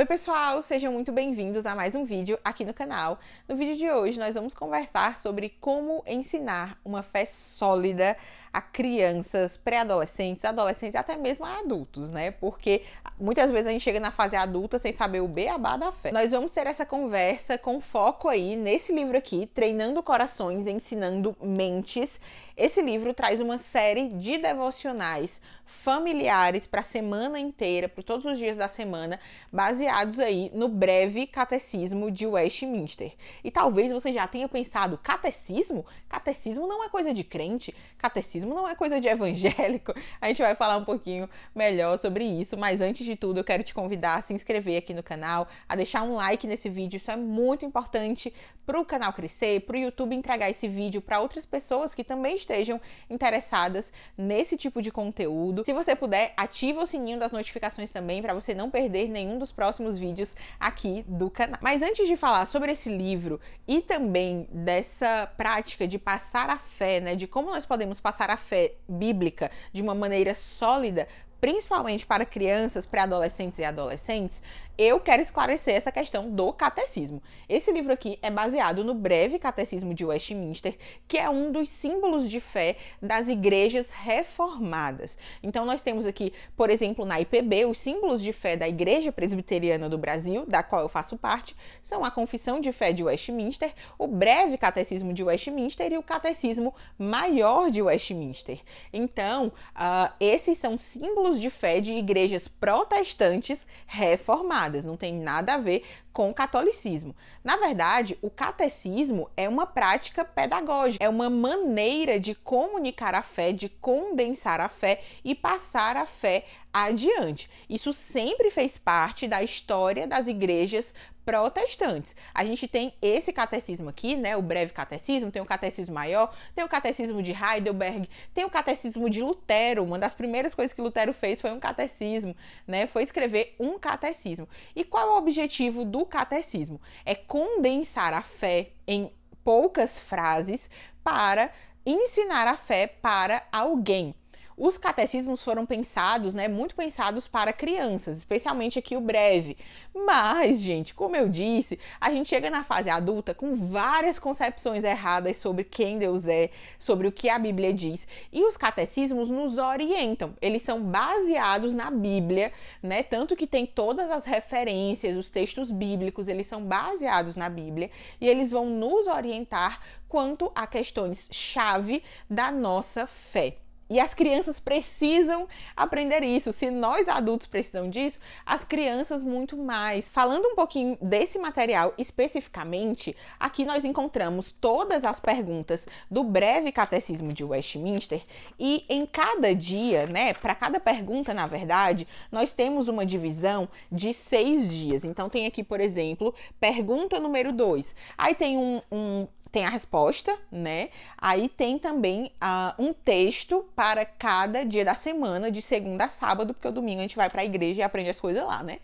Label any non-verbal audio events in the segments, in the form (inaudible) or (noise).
Oi pessoal, sejam muito bem-vindos a mais um vídeo aqui no canal. No vídeo de hoje nós vamos conversar sobre como ensinar uma fé sólida a crianças, pré-adolescentes, adolescentes, até mesmo a adultos, né? Porque muitas vezes a gente chega na fase adulta sem saber o beabá da fé. Nós vamos ter essa conversa com foco aí nesse livro aqui, Treinando Corações, Ensinando Mentes. Esse livro traz uma série de devocionais familiares para a semana inteira, para todos os dias da semana, baseados aí no breve catecismo de Westminster. E talvez você já tenha pensado, catecismo? Catecismo não é coisa de crente, catecismo não é coisa de (laughs) evangélico. A gente vai falar um pouquinho melhor sobre isso, mas antes de tudo, eu quero te convidar a se inscrever aqui no canal, a deixar um like nesse vídeo. Isso é muito importante para o canal crescer, para o YouTube entregar esse vídeo para outras pessoas que também estejam interessadas nesse tipo de conteúdo. Se você puder, ativa o sininho das notificações também para você não perder nenhum dos próximos vídeos aqui do canal. Mas antes de falar sobre esse livro e também dessa prática de passar a fé, né, de como nós podemos passar para a fé bíblica de uma maneira sólida principalmente para crianças, pré-adolescentes e adolescentes, eu quero esclarecer essa questão do catecismo. Esse livro aqui é baseado no breve catecismo de Westminster, que é um dos símbolos de fé das igrejas reformadas. Então nós temos aqui, por exemplo, na IPB, os símbolos de fé da Igreja Presbiteriana do Brasil, da qual eu faço parte, são a Confissão de Fé de Westminster, o breve catecismo de Westminster e o catecismo maior de Westminster. Então, uh, esses são símbolos de fé de igrejas protestantes reformadas, não tem nada a ver com o catolicismo. Na verdade, o catecismo é uma prática pedagógica, é uma maneira de comunicar a fé, de condensar a fé e passar a fé adiante. Isso sempre fez parte da história das igrejas protestantes. A gente tem esse catecismo aqui, né, o breve catecismo, tem o catecismo maior, tem o catecismo de Heidelberg, tem o catecismo de Lutero. Uma das primeiras coisas que Lutero fez foi um catecismo, né? Foi escrever um catecismo. E qual é o objetivo do catecismo? É condensar a fé em poucas frases para ensinar a fé para alguém. Os catecismos foram pensados, né, muito pensados para crianças, especialmente aqui o breve. Mas, gente, como eu disse, a gente chega na fase adulta com várias concepções erradas sobre quem Deus é, sobre o que a Bíblia diz. E os catecismos nos orientam. Eles são baseados na Bíblia, né? Tanto que tem todas as referências, os textos bíblicos, eles são baseados na Bíblia e eles vão nos orientar quanto a questões chave da nossa fé. E as crianças precisam aprender isso. Se nós adultos precisamos disso, as crianças muito mais. Falando um pouquinho desse material especificamente, aqui nós encontramos todas as perguntas do breve catecismo de Westminster e em cada dia, né, para cada pergunta, na verdade, nós temos uma divisão de seis dias. Então tem aqui, por exemplo, pergunta número dois. Aí tem um, um tem a resposta, né? Aí tem também uh, um texto para cada dia da semana, de segunda a sábado, porque o domingo a gente vai para a igreja e aprende as coisas lá, né?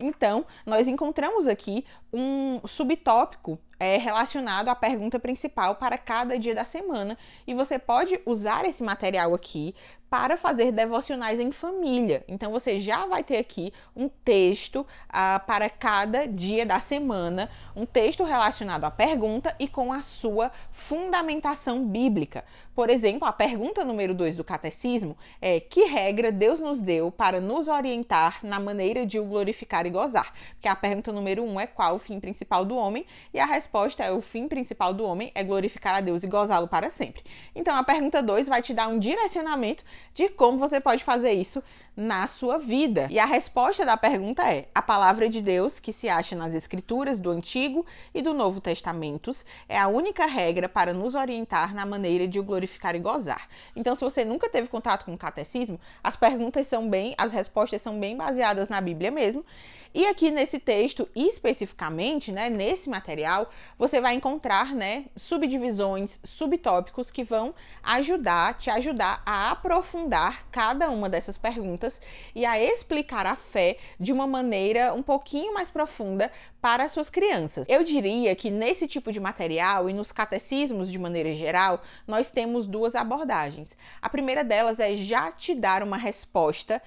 Então, nós encontramos aqui um subtópico é, relacionado à pergunta principal para cada dia da semana e você pode usar esse material aqui para fazer devocionais em família. Então você já vai ter aqui um texto ah, para cada dia da semana, um texto relacionado à pergunta e com a sua fundamentação bíblica. Por exemplo, a pergunta número 2 do catecismo é: que regra Deus nos deu para nos orientar na maneira de o glorificar e gozar. Porque a pergunta número um é qual o fim principal do homem, e a resposta é o fim principal do homem é glorificar a Deus e gozá-lo para sempre. Então a pergunta 2 vai te dar um direcionamento de como você pode fazer isso na sua vida. E a resposta da pergunta é: a palavra de Deus, que se acha nas escrituras do Antigo e do Novo Testamentos, é a única regra para nos orientar na maneira de o glorificar e gozar. Então, se você nunca teve contato com o catecismo, as perguntas são bem, as respostas são bem baseadas na Bíblia mesmo. E aqui nesse texto, especificamente, né, nesse material, você vai encontrar, né, subdivisões, subtópicos que vão ajudar, te ajudar a aprofundar cada uma dessas perguntas e a explicar a fé de uma maneira um pouquinho mais profunda para suas crianças. Eu diria que nesse tipo de material e nos catecismos de maneira geral, nós temos duas abordagens. A primeira delas é já te dar uma resposta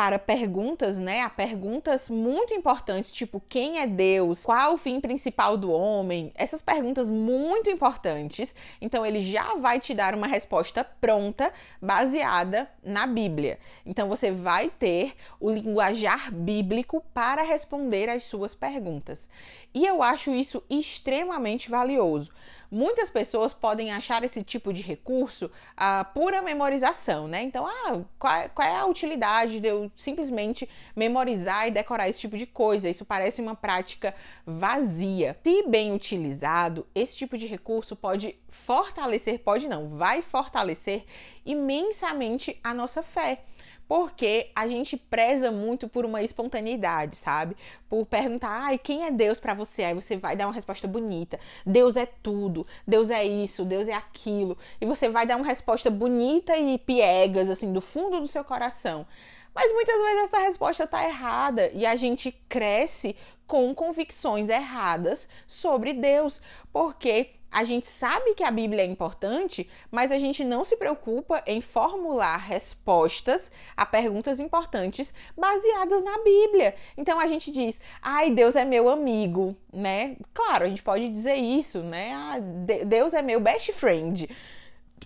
para perguntas, né? A perguntas muito importantes, tipo quem é Deus, qual o fim principal do homem, essas perguntas muito importantes. Então ele já vai te dar uma resposta pronta, baseada na Bíblia. Então você vai ter o linguajar bíblico para responder às suas perguntas. E eu acho isso extremamente valioso. Muitas pessoas podem achar esse tipo de recurso a pura memorização, né? Então, ah, qual é, qual é a utilidade de eu simplesmente memorizar e decorar esse tipo de coisa? Isso parece uma prática vazia. Se bem utilizado, esse tipo de recurso pode fortalecer, pode não, vai fortalecer imensamente a nossa fé porque a gente preza muito por uma espontaneidade, sabe? Por perguntar, ai, quem é Deus para você? Aí você vai dar uma resposta bonita. Deus é tudo, Deus é isso, Deus é aquilo. E você vai dar uma resposta bonita e piegas, assim, do fundo do seu coração. Mas muitas vezes essa resposta está errada e a gente cresce com convicções erradas sobre Deus, porque a gente sabe que a Bíblia é importante, mas a gente não se preocupa em formular respostas a perguntas importantes baseadas na Bíblia. Então a gente diz: "Ai, Deus é meu amigo", né? Claro, a gente pode dizer isso, né? Ah, Deus é meu best friend.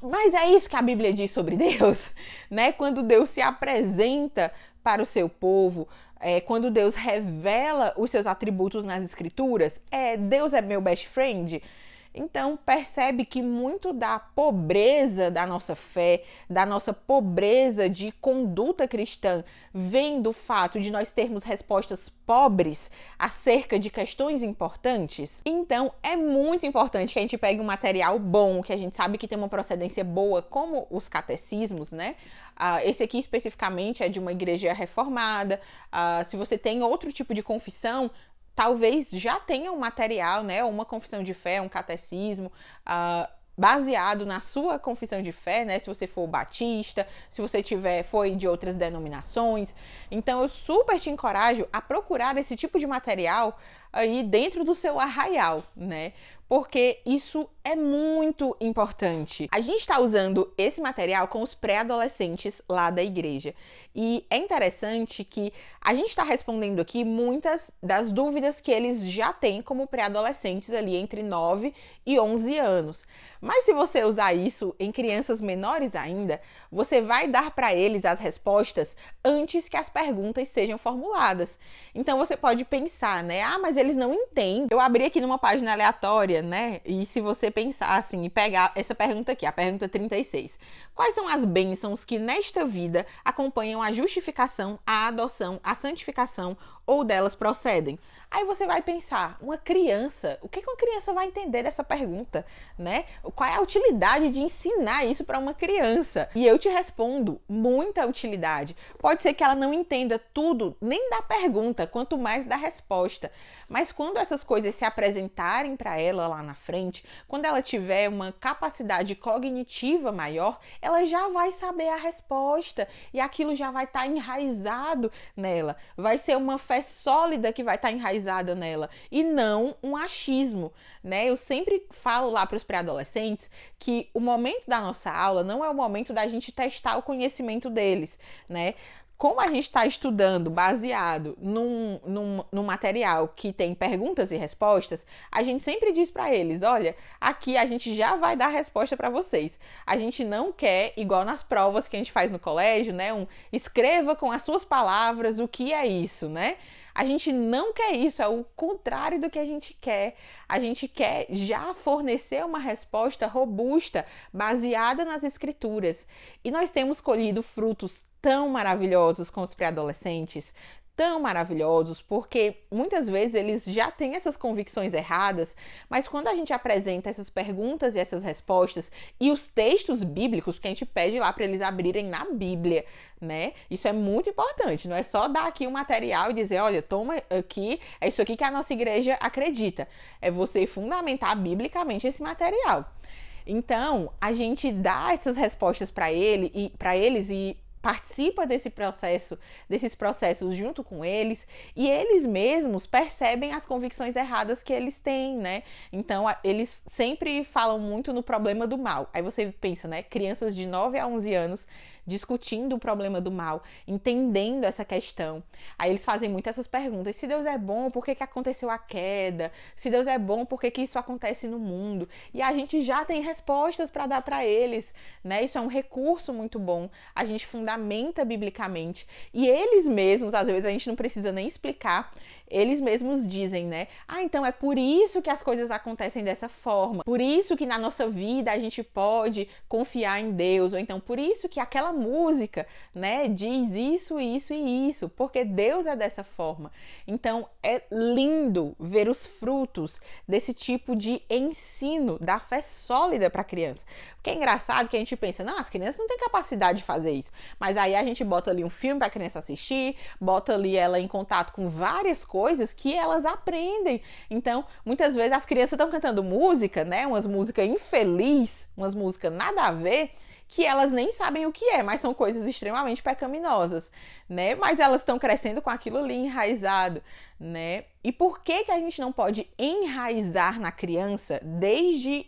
Mas é isso que a Bíblia diz sobre (laughs) Deus, né? Quando Deus se apresenta para o seu povo, é, quando Deus revela os seus atributos nas Escrituras, é Deus é meu best friend. Então, percebe que muito da pobreza da nossa fé, da nossa pobreza de conduta cristã, vem do fato de nós termos respostas pobres acerca de questões importantes. Então, é muito importante que a gente pegue um material bom, que a gente sabe que tem uma procedência boa, como os catecismos, né? Uh, esse aqui especificamente é de uma igreja reformada. Uh, se você tem outro tipo de confissão, talvez já tenha um material, né, uma confissão de fé, um catecismo, uh, baseado na sua confissão de fé, né? Se você for batista, se você tiver foi de outras denominações. Então eu super te encorajo a procurar esse tipo de material aí dentro do seu arraial, né? Porque isso é muito importante. A gente está usando esse material com os pré-adolescentes lá da igreja. E é interessante que a gente está respondendo aqui muitas das dúvidas que eles já têm como pré-adolescentes ali entre 9 e 11 anos. Mas se você usar isso em crianças menores ainda, você vai dar para eles as respostas antes que as perguntas sejam formuladas. Então você pode pensar, né? Ah, mas eles não entendem. Eu abri aqui numa página aleatória, né? E se você pensar assim e pegar essa pergunta aqui, a pergunta 36. Quais são as bênçãos que nesta vida acompanham a justificação, a adoção, a santificação ou delas procedem? Aí você vai pensar, uma criança, o que uma criança vai entender dessa pergunta, né? Qual é a utilidade de ensinar isso para uma criança? E eu te respondo, muita utilidade. Pode ser que ela não entenda tudo, nem da pergunta, quanto mais da resposta. Mas quando essas coisas se apresentarem para ela lá na frente, quando ela tiver uma capacidade cognitiva maior, ela já vai saber a resposta e aquilo já vai estar tá enraizado nela. Vai ser uma fé sólida que vai estar tá enraizada nela e não um achismo, né? Eu sempre falo lá para os pré-adolescentes que o momento da nossa aula não é o momento da gente testar o conhecimento deles, né? como a gente está estudando baseado num, num, num, material que tem perguntas e respostas, a gente sempre diz para eles: olha, aqui a gente já vai dar resposta para vocês. A gente não quer, igual nas provas que a gente faz no colégio, né? Um escreva com as suas palavras o que é isso, né? A gente não quer isso, é o contrário do que a gente quer. A gente quer já fornecer uma resposta robusta, baseada nas escrituras. E nós temos colhido frutos tão maravilhosos com os pré-adolescentes, tão maravilhosos, porque muitas vezes eles já têm essas convicções erradas, mas quando a gente apresenta essas perguntas e essas respostas e os textos bíblicos, que a gente pede lá para eles abrirem na Bíblia, né? Isso é muito importante, não é só dar aqui o um material e dizer, olha, toma aqui, é isso aqui que a nossa igreja acredita. É você fundamentar biblicamente esse material. Então, a gente dá essas respostas para ele e para eles e participa desse processo, desses processos junto com eles, e eles mesmos percebem as convicções erradas que eles têm, né? Então, eles sempre falam muito no problema do mal. Aí você pensa, né? Crianças de 9 a 11 anos discutindo o problema do mal, entendendo essa questão. Aí eles fazem muito essas perguntas: se Deus é bom, por que, que aconteceu a queda? Se Deus é bom, por que, que isso acontece no mundo? E a gente já tem respostas para dar para eles, né? Isso é um recurso muito bom. A gente fundar fundamenta biblicamente. E eles mesmos, às vezes a gente não precisa nem explicar, eles mesmos dizem, né? Ah, então é por isso que as coisas acontecem dessa forma. Por isso que na nossa vida a gente pode confiar em Deus, ou então por isso que aquela música, né, diz isso, isso e isso, porque Deus é dessa forma. Então é lindo ver os frutos desse tipo de ensino da fé sólida para criança. Porque é engraçado que a gente pensa, não, as crianças não têm capacidade de fazer isso. Mas aí a gente bota ali um filme para a criança assistir, bota ali ela em contato com várias coisas que elas aprendem. Então, muitas vezes as crianças estão cantando música, né? Umas músicas infeliz, umas músicas nada a ver que elas nem sabem o que é, mas são coisas extremamente pecaminosas, né? Mas elas estão crescendo com aquilo ali enraizado, né? E por que que a gente não pode enraizar na criança desde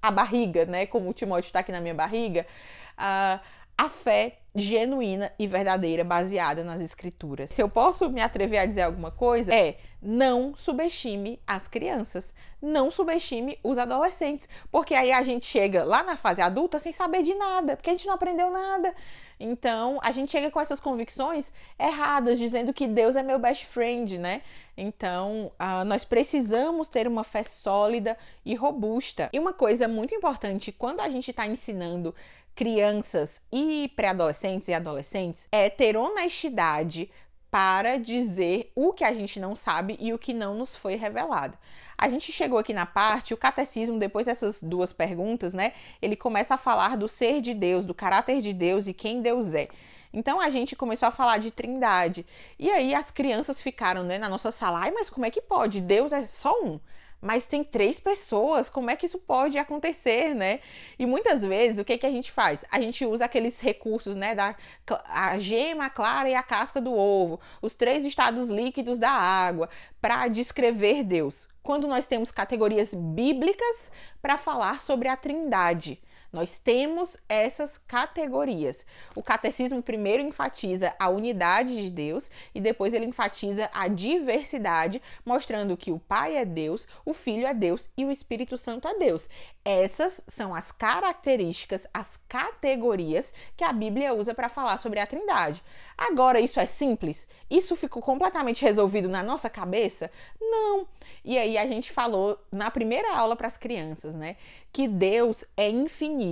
a barriga, né? Como o Timóteo está aqui na minha barriga, ah, a fé genuína e verdadeira, baseada nas escrituras. Se eu posso me atrever a dizer alguma coisa, é não subestime as crianças, não subestime os adolescentes, porque aí a gente chega lá na fase adulta sem saber de nada, porque a gente não aprendeu nada. Então, a gente chega com essas convicções erradas, dizendo que Deus é meu best friend, né? Então, uh, nós precisamos ter uma fé sólida e robusta. E uma coisa muito importante quando a gente está ensinando crianças e pré-adolescentes e adolescentes é ter honestidade para dizer o que a gente não sabe e o que não nos foi revelado. A gente chegou aqui na parte, o catecismo, depois dessas duas perguntas, né? Ele começa a falar do ser de Deus, do caráter de Deus e quem Deus é. Então a gente começou a falar de trindade. E aí as crianças ficaram né, na nossa sala, ai, mas como é que pode? Deus é só um mas tem três pessoas, como é que isso pode acontecer, né? E muitas vezes o que, que a gente faz? A gente usa aqueles recursos, né, da a gema, a clara e a casca do ovo, os três estados líquidos da água, para descrever Deus. Quando nós temos categorias bíblicas para falar sobre a Trindade, nós temos essas categorias. O catecismo primeiro enfatiza a unidade de Deus e depois ele enfatiza a diversidade, mostrando que o Pai é Deus, o Filho é Deus e o Espírito Santo é Deus. Essas são as características, as categorias que a Bíblia usa para falar sobre a Trindade. Agora, isso é simples? Isso ficou completamente resolvido na nossa cabeça? Não. E aí a gente falou na primeira aula para as crianças, né, que Deus é infinito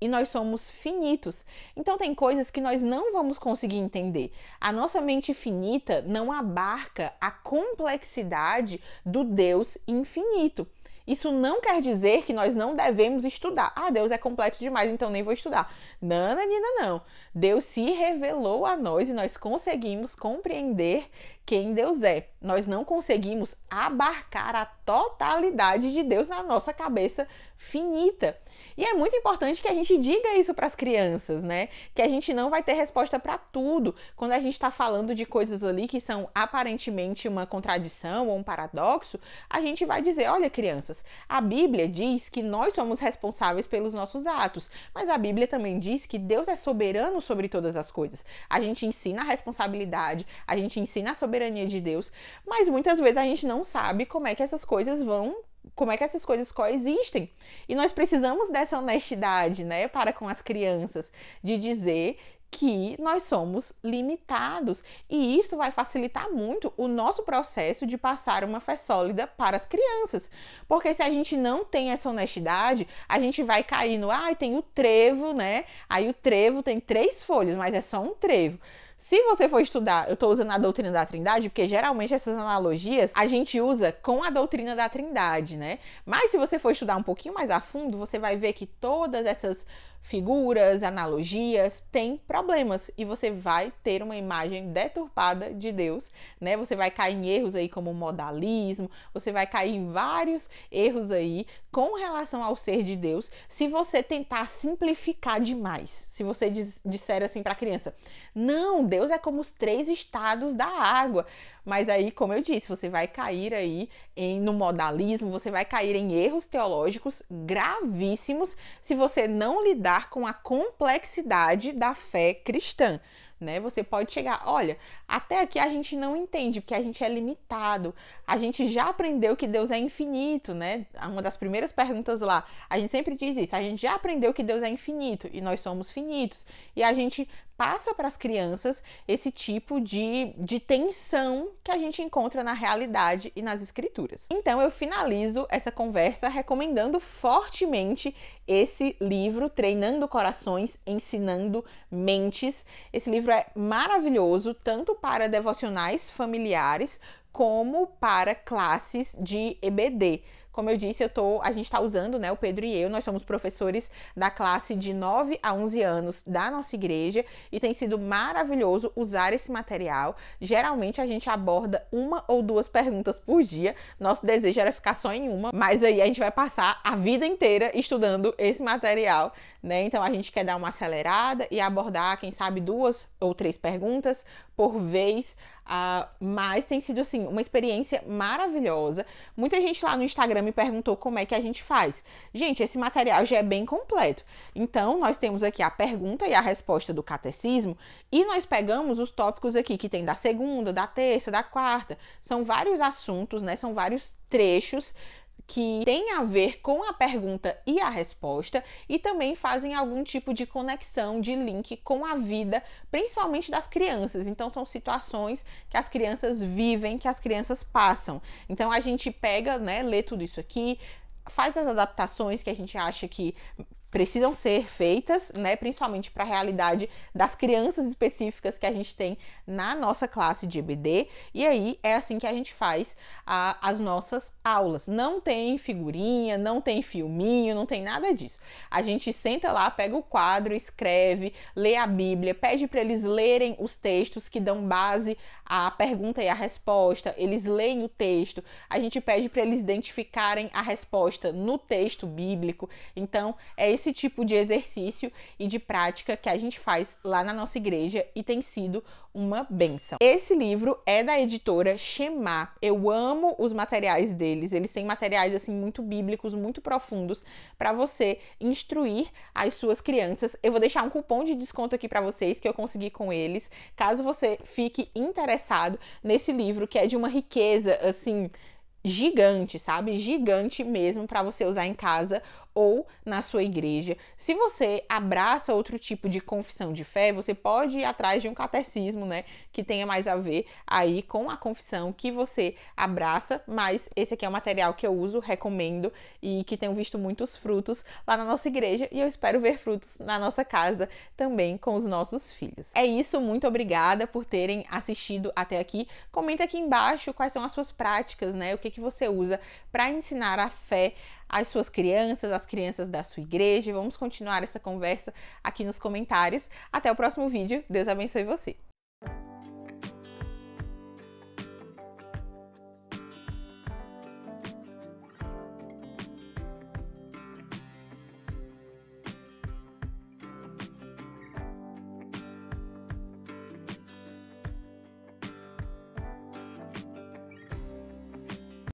e nós somos finitos. Então tem coisas que nós não vamos conseguir entender. A nossa mente finita não abarca a complexidade do Deus infinito. Isso não quer dizer que nós não devemos estudar. Ah, Deus é complexo demais, então nem vou estudar. Nana, Nina, não. Deus se revelou a nós e nós conseguimos compreender quem Deus é. Nós não conseguimos abarcar a totalidade de Deus na nossa cabeça finita. E é muito importante que a gente diga isso para as crianças, né? Que a gente não vai ter resposta para tudo. Quando a gente está falando de coisas ali que são aparentemente uma contradição ou um paradoxo, a gente vai dizer: olha, crianças, a Bíblia diz que nós somos responsáveis pelos nossos atos, mas a Bíblia também diz que Deus é soberano sobre todas as coisas. A gente ensina a responsabilidade, a gente ensina a soberania soberania de Deus, mas muitas vezes a gente não sabe como é que essas coisas vão como é que essas coisas coexistem. E nós precisamos dessa honestidade, né, para com as crianças, de dizer que nós somos limitados e isso vai facilitar muito o nosso processo de passar uma fé sólida para as crianças, porque se a gente não tem essa honestidade, a gente vai cair no, ai, ah, tem o trevo, né? Aí o trevo tem três folhas, mas é só um trevo. Se você for estudar, eu estou usando a doutrina da Trindade, porque geralmente essas analogias a gente usa com a doutrina da Trindade, né? Mas se você for estudar um pouquinho mais a fundo, você vai ver que todas essas figuras, analogias, tem problemas e você vai ter uma imagem deturpada de Deus, né? Você vai cair em erros aí como modalismo, você vai cair em vários erros aí com relação ao ser de Deus, se você tentar simplificar demais. Se você diz, disser assim para a criança: "Não, Deus é como os três estados da água". Mas aí, como eu disse, você vai cair aí em, no modalismo, você vai cair em erros teológicos gravíssimos se você não lidar lidar com a complexidade da fé cristã. Né? Você pode chegar, olha, até aqui a gente não entende, porque a gente é limitado. A gente já aprendeu que Deus é infinito, né? Uma das primeiras perguntas lá, a gente sempre diz isso, a gente já aprendeu que Deus é infinito e nós somos finitos. E a gente passa para as crianças esse tipo de, de tensão que a gente encontra na realidade e nas escrituras. Então eu finalizo essa conversa recomendando fortemente esse livro, Treinando Corações, Ensinando Mentes. Esse livro é maravilhoso, tanto para devocionais familiares como para classes de EBD como eu disse, eu tô, a gente está usando, né, o Pedro e eu, nós somos professores da classe de 9 a 11 anos da nossa igreja e tem sido maravilhoso usar esse material. Geralmente a gente aborda uma ou duas perguntas por dia. Nosso desejo era ficar só em uma, mas aí a gente vai passar a vida inteira estudando esse material né? Então a gente quer dar uma acelerada e abordar, quem sabe, duas ou três perguntas por vez. Uh, mas tem sido assim uma experiência maravilhosa. Muita gente lá no Instagram me perguntou como é que a gente faz. Gente, esse material já é bem completo. Então nós temos aqui a pergunta e a resposta do catecismo e nós pegamos os tópicos aqui que tem da segunda, da terça, da quarta. São vários assuntos, né? São vários trechos que tem a ver com a pergunta e a resposta e também fazem algum tipo de conexão, de link com a vida, principalmente das crianças. Então, são situações que as crianças vivem, que as crianças passam. Então, a gente pega, né, lê tudo isso aqui, faz as adaptações que a gente acha que precisam ser feitas, né, principalmente para a realidade das crianças específicas que a gente tem na nossa classe de EBD, e aí é assim que a gente faz a, as nossas aulas. Não tem figurinha, não tem filminho, não tem nada disso. A gente senta lá, pega o quadro, escreve, lê a Bíblia, pede para eles lerem os textos que dão base à pergunta e à resposta, eles leem o texto, a gente pede para eles identificarem a resposta no texto bíblico. Então, é esse esse tipo de exercício e de prática que a gente faz lá na nossa igreja e tem sido uma benção. Esse livro é da editora Shema. Eu amo os materiais deles. Eles têm materiais assim muito bíblicos, muito profundos para você instruir as suas crianças. Eu vou deixar um cupom de desconto aqui para vocês que eu consegui com eles, caso você fique interessado nesse livro que é de uma riqueza assim gigante, sabe? Gigante mesmo para você usar em casa ou na sua igreja. Se você abraça outro tipo de confissão de fé, você pode ir atrás de um catecismo, né, que tenha mais a ver aí com a confissão que você abraça, mas esse aqui é o material que eu uso, recomendo e que tenho visto muitos frutos lá na nossa igreja e eu espero ver frutos na nossa casa também com os nossos filhos. É isso, muito obrigada por terem assistido até aqui. Comenta aqui embaixo quais são as suas práticas, né? O que que você usa para ensinar a fé as suas crianças, as crianças da sua igreja. Vamos continuar essa conversa aqui nos comentários. Até o próximo vídeo. Deus abençoe você.